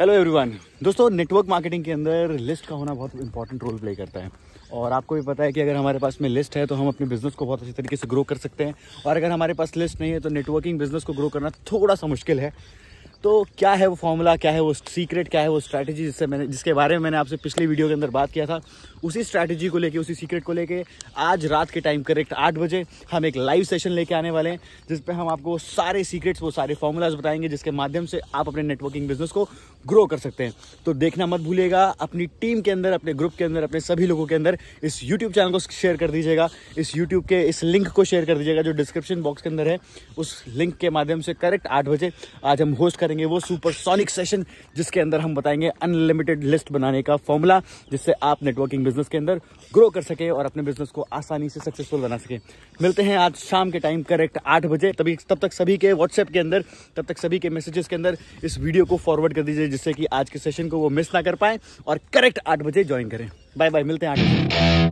hello everyone दोस्तों network marketing के अंदर लिस्ट का होना बहुत इंपॉर्टेंट रोल प्ले करता है और आपको भी पता है कि अगर हमारे पास में लिस्ट है तो हम अपने बिज़नेस को बहुत अच्छे तरीके से ग्रो कर सकते हैं और अगर हमारे पास लिस्ट नहीं है तो नेटवर्किंग बिज़नेस को ग्रो करना थोड़ा सा मुश्किल है तो क्या है वो फॉर्मूला क्या है वो सीक्रेट क्या है वो स्ट्रैटेजी जिससे मैंने जिसके बारे में मैंने आपसे पिछली वीडियो के अंदर बात किया था उसी स्ट्रैटेजी को लेके उसी सीक्रेट को लेके आज रात के टाइम करेक्ट आठ बजे हम एक लाइव सेशन लेके आने वाले हैं जिसपे हम आपको सारे सीक्रेट्स वो सारे फॉर्मूलाज बताएंगे जिसके माध्यम से आप अपने नेटवर्किंग बिजनेस को ग्रो कर सकते हैं तो देखना मत भूलिएगा अपनी टीम के अंदर अपने ग्रुप के अंदर अपने सभी लोगों के अंदर इस यूट्यूब चैनल को शेयर कर दीजिएगा इस यूट्यूब के इस लिंक को शेयर कर दीजिएगा जो डिस्क्रिप्शन बॉक्स के अंदर है उस लिंक के माध्यम से करेक्ट आठ बजे आज हम होस्ट कर करेंगे वो सुपरसोनिक सेशन जिसके अंदर हम बताएंगे अनलिमिटेड लिस्ट बनाने का फॉर्मूला जिससे आप नेटवर्किंग बिजनेस के अंदर ग्रो कर सके और अपने बिजनेस को आसानी से सक्सेसफुल बना सके मिलते हैं आज शाम के टाइम करेक्ट आठ बजे तभी तब तक सभी के व्हाट्सएप के अंदर तब तक सभी के मैसेजेस के अंदर इस वीडियो को फॉरवर्ड कर दीजिए जिससे कि आज के सेशन को वो मिस ना कर पाए और करेक्ट आठ बजे ज्वाइन करें बाय बाय मिलते हैं आठ बजे